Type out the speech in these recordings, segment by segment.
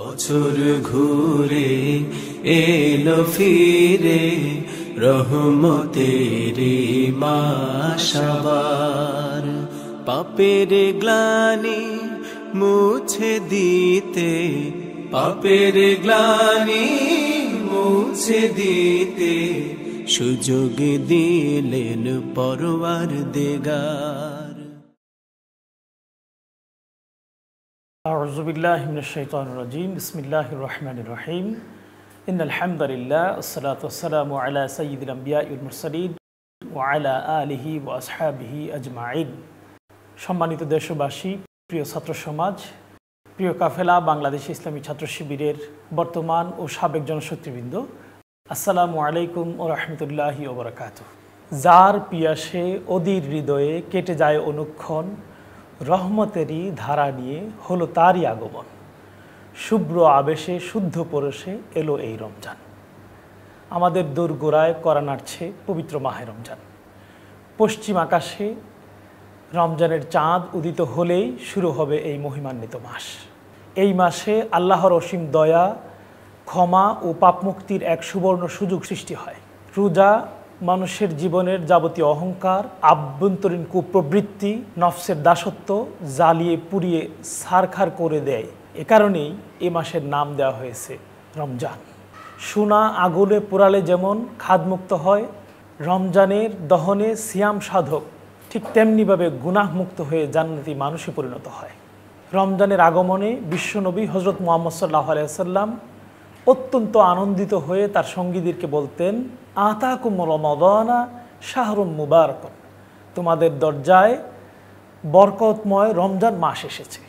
বছর ঘুরে এলো ফিরে রহমতের মাসাবার পাপের গ্লানি মুছে দিতে পাপের গ্লানি মুছে দিতে সুযোগ দিলেন পরবার দেগার আলিহি সম্মানিত দেশবাসী প্রিয় ছাত্র সমাজ প্রিয় কাফেলা বাংলাদেশ ইসলামী ছাত্র শিবিরের বর্তমান ও সাবেক জনশক্তিবৃন্দ আসসালামু আলাইকুম ও রহমতুল্লাহ ওবরাকাত যার পিয়াসে অদির হৃদয়ে কেটে যায় অনুক্ষণ রহমতেরই ধারা নিয়ে হলো তারই আগমন শুভ্র আবেশে শুদ্ধ পরশে এলো এই রমজান আমাদের দোরগোড়ায় করা নাড়ছে পবিত্র মাহে রমজান পশ্চিম আকাশে রমজানের চাঁদ উদিত হলেই শুরু হবে এই মহিমান্বিত মাস এই মাসে আল্লাহর অসীম দয়া ক্ষমা ও পাপমুক্তির এক সুবর্ণ সুযোগ সৃষ্টি হয় রোজা মানুষের জীবনের যাবতীয় অহংকার আভ্যন্তরীণ কুপ্রবৃত্তি নফসের দাসত্ব জ্বালিয়ে পুড়িয়ে সারখার করে দেয় এ কারণেই এ মাসের নাম দেওয়া হয়েছে রমজান সোনা আগুলে পোড়ালে যেমন খাদমুক্ত হয় রমজানের দহনে সিয়াম সাধক ঠিক তেমনিভাবে গুনাহমুক্ত হয়ে জান্নাতি মানুষে পরিণত হয় রমজানের আগমনে বিশ্বনবী হজরত মোহাম্মদ সাল্লাহ আলাইসাল্লাম অত্যন্ত আনন্দিত হয়ে তার সঙ্গীদেরকে বলতেন আতাকুম রমাদানা শাহরুম মুবারক তোমাদের দরজায় বরকতময় রমজান মাস এসেছে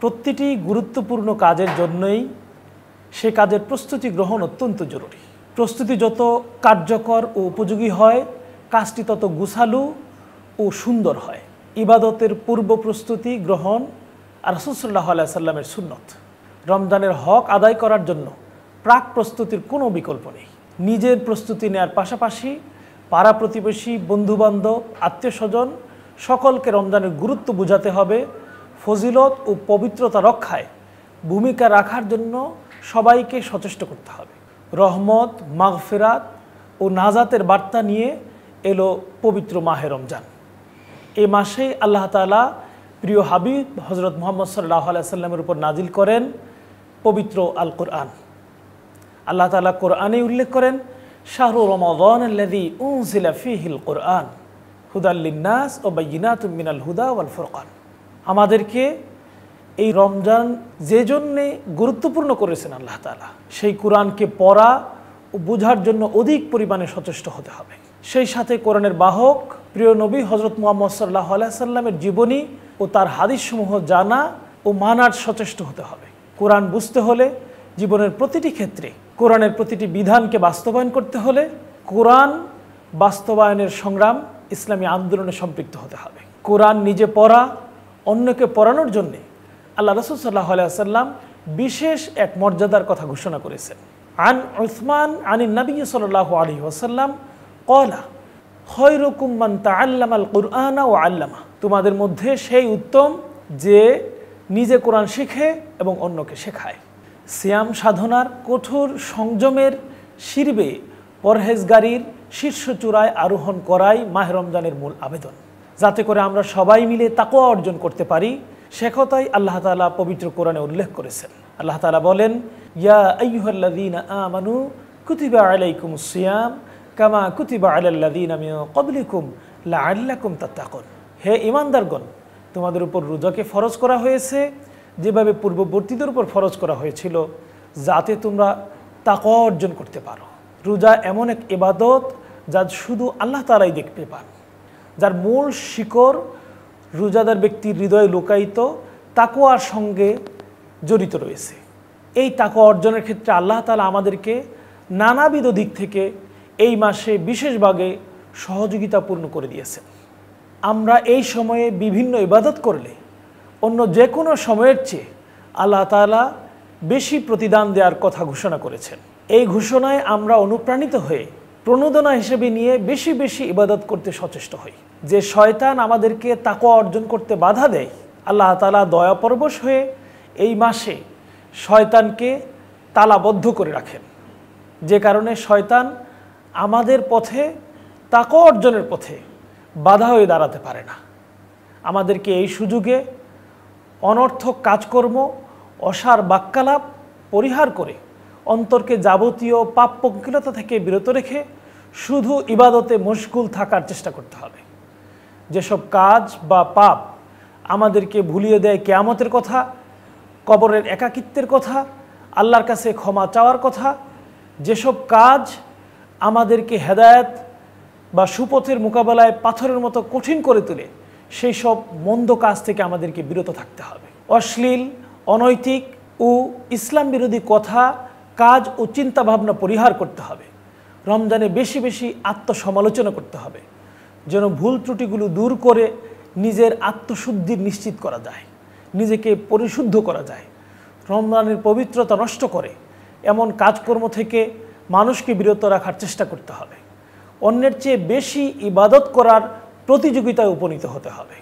প্রতিটি গুরুত্বপূর্ণ কাজের জন্যই সে কাজের প্রস্তুতি গ্রহণ অত্যন্ত জরুরি প্রস্তুতি যত কার্যকর ও উপযোগী হয় কাজটি তত গুছালু ও সুন্দর হয় ইবাদতের পূর্ব প্রস্তুতি গ্রহণ আর রসুল্লাহ সাল্লামের সুন্নত রমজানের হক আদায় করার জন্য প্রাক প্রস্তুতির কোনো বিকল্প নেই নিজের প্রস্তুতি নেয়ার পাশাপাশি পাড়া প্রতিবেশী বন্ধুবান্ধব আত্মীয় স্বজন সকলকে রমজানের গুরুত্ব বোঝাতে হবে ফজিলত ও পবিত্রতা রক্ষায় ভূমিকা রাখার জন্য সবাইকে সচেষ্ট করতে হবে রহমত মাগফেরাত ও নাজাতের বার্তা নিয়ে এলো পবিত্র মাহে রমজান এ মাসে আল্লাহ তালা প্রিয় হাবিব হজরত মোহাম্মদ সাল্লাহ আলাইসাল্লামের উপর নাজিল করেন পবিত্র আল কোরআন আল্লাহ তালা কোরআনে উল্লেখ করেন শাহরু রমাদন কোরআন হুদাল্লিনাস ও বাইনাত মিনাল হুদা ওয়াল ফোরকান আমাদেরকে এই রমজান যে জন্যে গুরুত্বপূর্ণ করেছেন আল্লাহ তালা সেই কোরআনকে পড়া ও বোঝার জন্য অধিক পরিমাণে সচেষ্ট হতে হবে সেই সাথে কোরআনের বাহক প্রিয় নবী হজরত মোহাম্মদ সাল্লাহ সাল্লামের জীবনী ও তার হাদিসসমূহ জানা ও মানার সচেষ্ট হতে হবে কোরআন বুঝতে হলে জীবনের প্রতিটি ক্ষেত্রে কোরআনের প্রতিটি বিধানকে বাস্তবায়ন করতে হলে কোরআন বাস্তবায়নের সংগ্রাম ইসলামী আন্দোলনে সম্পৃক্ত হতে হবে কোরআন নিজে পড়া অন্যকে পড়ানোর জন্যে আল্লাহ রসুল সাল্লাহ আলাইসাল্লাম বিশেষ এক মর্যাদার কথা ঘোষণা করেছেন আন উসমান আনি নবী সাল্লাহ আলী ওসাল্লাম কলা খয়রকুম্মান তা আল্লাম আল কুরআনা ও আল্লামা তোমাদের মধ্যে সেই উত্তম যে নিজে কোরআন শিখে এবং অন্যকে শেখায় সিয়াম সাধনার কঠোর সংযমের শিরবে পরহেজগারির চূড়ায় আরোহণ করাই মাহ রমজানের মূল আবেদন যাতে করে আমরা সবাই মিলে তাকোয়া অর্জন করতে পারি সে কথাই আল্লাহ তালা পবিত্র কোরআনে উল্লেখ করেছেন আল্লাহ তালা বলেন ইয়া আইহল্লাদিন আমানু কুতিবা আলাইকুম সিয়াম কামা কুতিবা আলাল্লাদিন আমি কবলিকুম লা আল্লাকুম তাত্তাকন হে ইমানদারগণ তোমাদের উপর রোজাকে ফরজ করা হয়েছে যেভাবে পূর্ববর্তীদের উপর ফরজ করা হয়েছিল যাতে তোমরা তাকওয়া অর্জন করতে পারো রোজা এমন এক ইবাদত যা শুধু আল্লাহ তালাই দেখতে পান যার মূল শিকড় রোজাদার ব্যক্তির হৃদয়ে লুকায়িত তাকোয়ার সঙ্গে জড়িত রয়েছে এই তাকো অর্জনের ক্ষেত্রে আল্লাহ তালা আমাদেরকে নানাবিধ দিক থেকে এই মাসে বিশেষভাবে সহযোগিতাপূর্ণ করে দিয়েছেন আমরা এই সময়ে বিভিন্ন ইবাদত করলে অন্য যে কোনো সময়ের চেয়ে আল্লাহ তালা বেশি প্রতিদান দেওয়ার কথা ঘোষণা করেছেন এই ঘোষণায় আমরা অনুপ্রাণিত হয়ে প্রণোদনা হিসেবে নিয়ে বেশি বেশি ইবাদত করতে সচেষ্ট হই যে শয়তান আমাদেরকে তাকওয়া অর্জন করতে বাধা দেয় আল্লাহ তালা দয়াপরবশ হয়ে এই মাসে শয়তানকে তালাবদ্ধ করে রাখেন যে কারণে শয়তান আমাদের পথে তাকওয়া অর্জনের পথে বাধা হয়ে দাঁড়াতে পারে না আমাদেরকে এই সুযোগে অনর্থক কাজকর্ম অসার বাক্যালাপ পরিহার করে অন্তরকে যাবতীয় পাপ পঙ্কিলতা থেকে বিরত রেখে শুধু ইবাদতে মুশকুল থাকার চেষ্টা করতে হবে যেসব কাজ বা পাপ আমাদেরকে ভুলিয়ে দেয় কেয়ামতের কথা কবরের একাকিত্বের কথা আল্লাহর কাছে ক্ষমা চাওয়ার কথা যেসব কাজ আমাদেরকে হেদায়ত বা সুপথের মোকাবেলায় পাথরের মতো কঠিন করে তোলে সেই সব মন্দ কাজ থেকে আমাদেরকে বিরত থাকতে হবে অশ্লীল অনৈতিক ও ইসলাম বিরোধী কথা কাজ ও চিন্তাভাবনা পরিহার করতে হবে রমজানে বেশি বেশি আত্মসমালোচনা করতে হবে যেন ভুল ত্রুটিগুলো দূর করে নিজের আত্মশুদ্ধি নিশ্চিত করা যায় নিজেকে পরিশুদ্ধ করা যায় রমজানের পবিত্রতা নষ্ট করে এমন কাজকর্ম থেকে মানুষকে বিরত রাখার চেষ্টা করতে হবে অন্যের চেয়ে বেশি ইবাদত করার প্রতিযোগিতায় উপনীত হতে হবে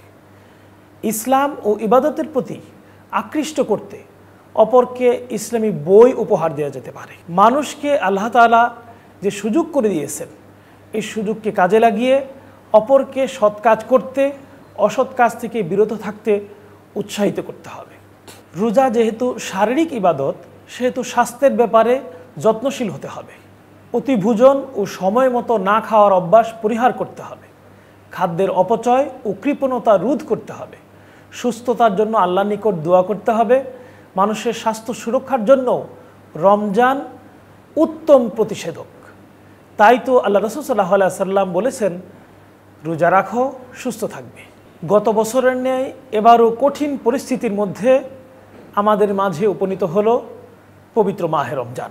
ইসলাম ও ইবাদতের প্রতি আকৃষ্ট করতে অপরকে ইসলামী বই উপহার দেওয়া যেতে পারে মানুষকে আল্লাহ তালা যে সুযোগ করে দিয়েছেন এই সুযোগকে কাজে লাগিয়ে অপরকে সৎ কাজ করতে অসৎ কাজ থেকে বিরত থাকতে উৎসাহিত করতে হবে রোজা যেহেতু শারীরিক ইবাদত সেহেতু স্বাস্থ্যের ব্যাপারে যত্নশীল হতে হবে অতিভোজন ও সময় মতো না খাওয়ার অভ্যাস পরিহার করতে হবে খাদ্যের অপচয় ও কৃপণতা রোধ করতে হবে সুস্থতার জন্য আল্লাহ নিকট দোয়া করতে হবে মানুষের স্বাস্থ্য সুরক্ষার জন্য রমজান উত্তম প্রতিষেধক তাই তো আল্লাহ রসুল্লাহ সাল্লাম বলেছেন রোজা রাখো সুস্থ থাকবে গত বছরের ন্যায় এবারও কঠিন পরিস্থিতির মধ্যে আমাদের মাঝে উপনীত হলো পবিত্র মাহে রমজান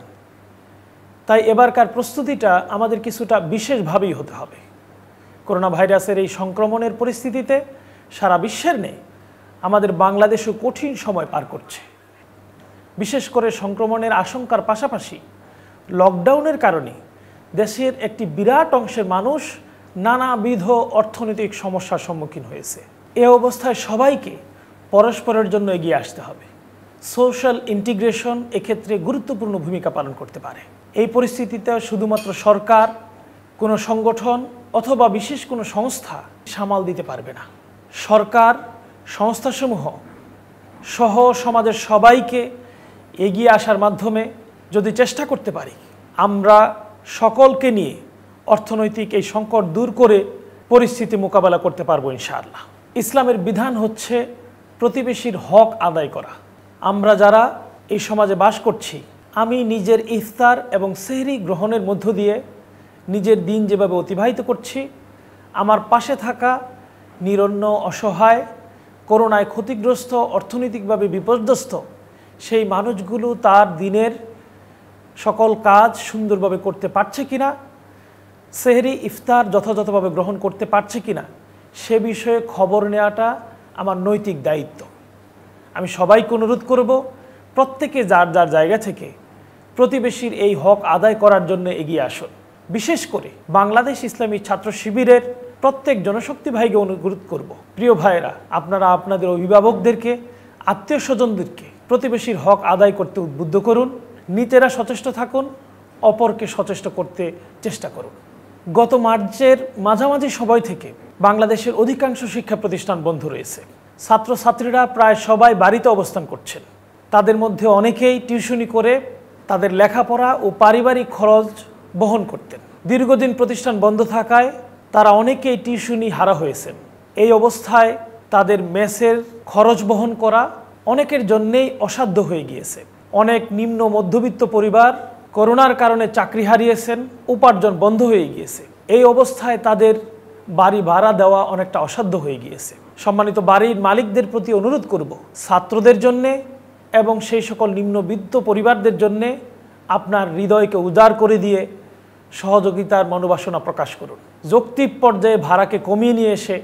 তাই এবারকার প্রস্তুতিটা আমাদের কিছুটা বিশেষভাবেই হতে হবে করোনা ভাইরাসের এই সংক্রমণের পরিস্থিতিতে সারা বিশ্বের নেই আমাদের বাংলাদেশও কঠিন সময় পার করছে বিশেষ করে সংক্রমণের আশঙ্কার পাশাপাশি লকডাউনের কারণে দেশের একটি বিরাট অংশের মানুষ নানাবিধ অর্থনৈতিক সমস্যার সম্মুখীন হয়েছে এ অবস্থায় সবাইকে পরস্পরের জন্য এগিয়ে আসতে হবে সোশ্যাল ইন্টিগ্রেশন এক্ষেত্রে গুরুত্বপূর্ণ ভূমিকা পালন করতে পারে এই পরিস্থিতিতে শুধুমাত্র সরকার কোনো সংগঠন অথবা বিশেষ কোনো সংস্থা সামাল দিতে পারবে না সরকার সংস্থাসমূহ সহ সমাজের সবাইকে এগিয়ে আসার মাধ্যমে যদি চেষ্টা করতে পারি আমরা সকলকে নিয়ে অর্থনৈতিক এই সংকট দূর করে পরিস্থিতি মোকাবেলা করতে পারবো ইনশাআল্লাহ ইসলামের বিধান হচ্ছে প্রতিবেশীর হক আদায় করা আমরা যারা এই সমাজে বাস করছি আমি নিজের ইফতার এবং সেহরি গ্রহণের মধ্য দিয়ে নিজের দিন যেভাবে অতিবাহিত করছি আমার পাশে থাকা নিরন্ন অসহায় করোনায় ক্ষতিগ্রস্ত অর্থনৈতিকভাবে বিপর্যস্ত সেই মানুষগুলো তার দিনের সকল কাজ সুন্দরভাবে করতে পারছে কিনা সেহরি ইফতার যথাযথভাবে গ্রহণ করতে পারছে কিনা সে বিষয়ে খবর নেওয়াটা আমার নৈতিক দায়িত্ব আমি সবাইকে অনুরোধ করব প্রত্যেকে যার যার জায়গা থেকে প্রতিবেশীর এই হক আদায় করার জন্য এগিয়ে আসুন বিশেষ করে বাংলাদেশ ইসলামী ছাত্র শিবিরের প্রত্যেক জনশক্তি ভাইকে অনুরোধ করব। প্রিয় ভাইয়েরা আপনারা আপনাদের অভিভাবকদেরকে আত্মীয় স্বজনদেরকে প্রতিবেশীর হক আদায় করতে উদ্বুদ্ধ করুন নিজেরা সচেষ্ট থাকুন অপরকে সচেষ্ট করতে চেষ্টা করুন গত মার্চের মাঝামাঝি সময় থেকে বাংলাদেশের অধিকাংশ শিক্ষা প্রতিষ্ঠান বন্ধ রয়েছে ছাত্রছাত্রীরা প্রায় সবাই বাড়িতে অবস্থান করছেন তাদের মধ্যে অনেকেই টিউশনি করে তাদের লেখাপড়া ও পারিবারিক খরচ বহন করতেন দীর্ঘদিন প্রতিষ্ঠান বন্ধ থাকায় তারা অনেকেই টিউশনি হারা হয়েছেন এই অবস্থায় তাদের মেসের খরচ বহন করা অনেকের জন্যেই অসাধ্য হয়ে গিয়েছে অনেক নিম্ন মধ্যবিত্ত পরিবার করোনার কারণে চাকরি হারিয়েছেন উপার্জন বন্ধ হয়ে গিয়েছে এই অবস্থায় তাদের বাড়ি ভাড়া দেওয়া অনেকটা অসাধ্য হয়ে গিয়েছে সম্মানিত বাড়ির মালিকদের প্রতি অনুরোধ করব ছাত্রদের জন্যে এবং সেই সকল নিম্নবিত্ত পরিবারদের জন্যে আপনার হৃদয়কে উদার করে দিয়ে সহযোগিতার মনোবাসনা প্রকাশ করুন যৌক্তিক পর্যায়ে ভাড়াকে কমিয়ে নিয়ে এসে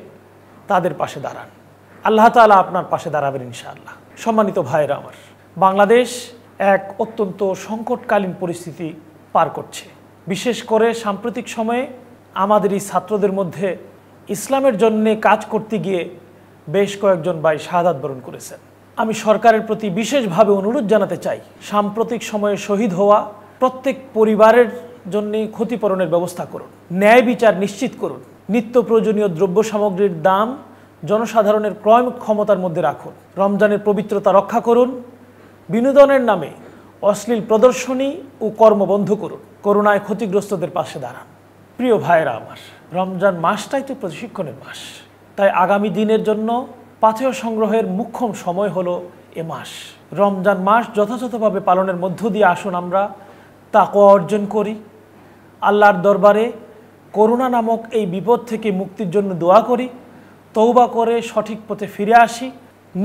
তাদের পাশে দাঁড়ান আল্লাহ তালা আপনার পাশে দাঁড়াবেন ইনশাআল্লাহ সম্মানিত ভাইয়েরা আমার বাংলাদেশ এক অত্যন্ত সংকটকালীন পরিস্থিতি পার করছে বিশেষ করে সাম্প্রতিক সময়ে আমাদের এই ছাত্রদের মধ্যে ইসলামের জন্য কাজ করতে গিয়ে বেশ কয়েকজন ভাই শাহাদাত বরণ করেছেন আমি সরকারের প্রতি বিশেষভাবে অনুরোধ জানাতে চাই সাম্প্রতিক সময়ে শহীদ হওয়া প্রত্যেক পরিবারের জন্য ক্ষতিপূরণের ব্যবস্থা করুন ন্যায় বিচার নিশ্চিত করুন নিত্য প্রয়োজনীয় দ্রব্য সামগ্রীর দাম জনসাধারণের ক্রয় ক্ষমতার মধ্যে রাখুন রমজানের পবিত্রতা রক্ষা করুন বিনোদনের নামে অশ্লীল প্রদর্শনী ও কর্মবন্ধ করুন করোনায় ক্ষতিগ্রস্তদের পাশে দাঁড়ান প্রিয় ভাইয়েরা আমার রমজান মাসটাই তো প্রশিক্ষণের মাস তাই আগামী দিনের জন্য পাথেয় সংগ্রহের মুখ্যম সময় হলো এ মাস রমজান মাস যথাযথভাবে পালনের মধ্য দিয়ে আসুন আমরা তাকে অর্জন করি আল্লাহর দরবারে করুণা নামক এই বিপদ থেকে মুক্তির জন্য দোয়া করি তৌবা করে সঠিক পথে ফিরে আসি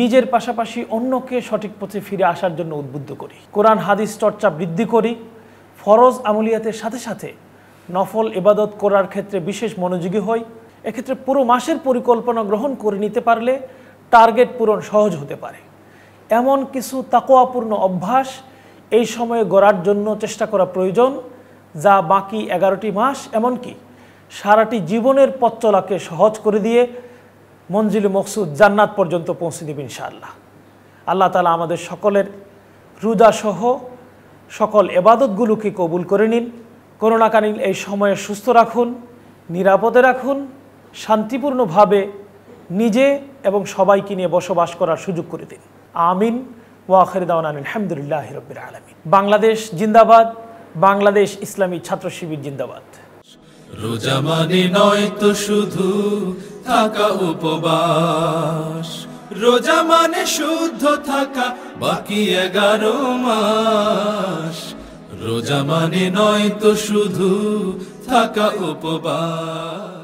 নিজের পাশাপাশি অন্যকে সঠিক পথে ফিরে আসার জন্য উদ্বুদ্ধ করি কোরআন হাদিস চর্চা বৃদ্ধি করি ফরজ আমলিয়াতের সাথে সাথে নফল এবাদত করার ক্ষেত্রে বিশেষ মনোযোগী হই এক্ষেত্রে পুরো মাসের পরিকল্পনা গ্রহণ করে নিতে পারলে টার্গেট পূরণ সহজ হতে পারে এমন কিছু তাকোয়াপূর্ণ অভ্যাস এই সময়ে গড়ার জন্য চেষ্টা করা প্রয়োজন যা বাকি এগারোটি মাস এমনকি সারাটি জীবনের পথ চলাকে সহজ করে দিয়ে মঞ্জিল মকসুদ জান্নাত পর্যন্ত পৌঁছে দেবে ইনশাআল্লাহ আল্লাহ তালা আমাদের সকলের রুদাসহ সকল এবাদতগুলোকে কবুল করে নিন করোনাকালীন এই সময়ে সুস্থ রাখুন নিরাপদে রাখুন শান্তিপূর্ণভাবে নিজে এবং সবাইকে নিয়ে বসবাস করার সুযোগ করে দিন আমিন ওয়াখের দাওয়ান আলহামদুলিল্লাহ রবির আলমিন বাংলাদেশ জিন্দাবাদ বাংলাদেশ ইসলামী ছাত্র শিবির জিন্দাবাদ রোজা মানে নয় তো শুধু থাকা উপবাস রোজা মানে শুদ্ধ থাকা বাকি এগারো মাস রোজা মানে নয় তো শুধু থাকা উপবাস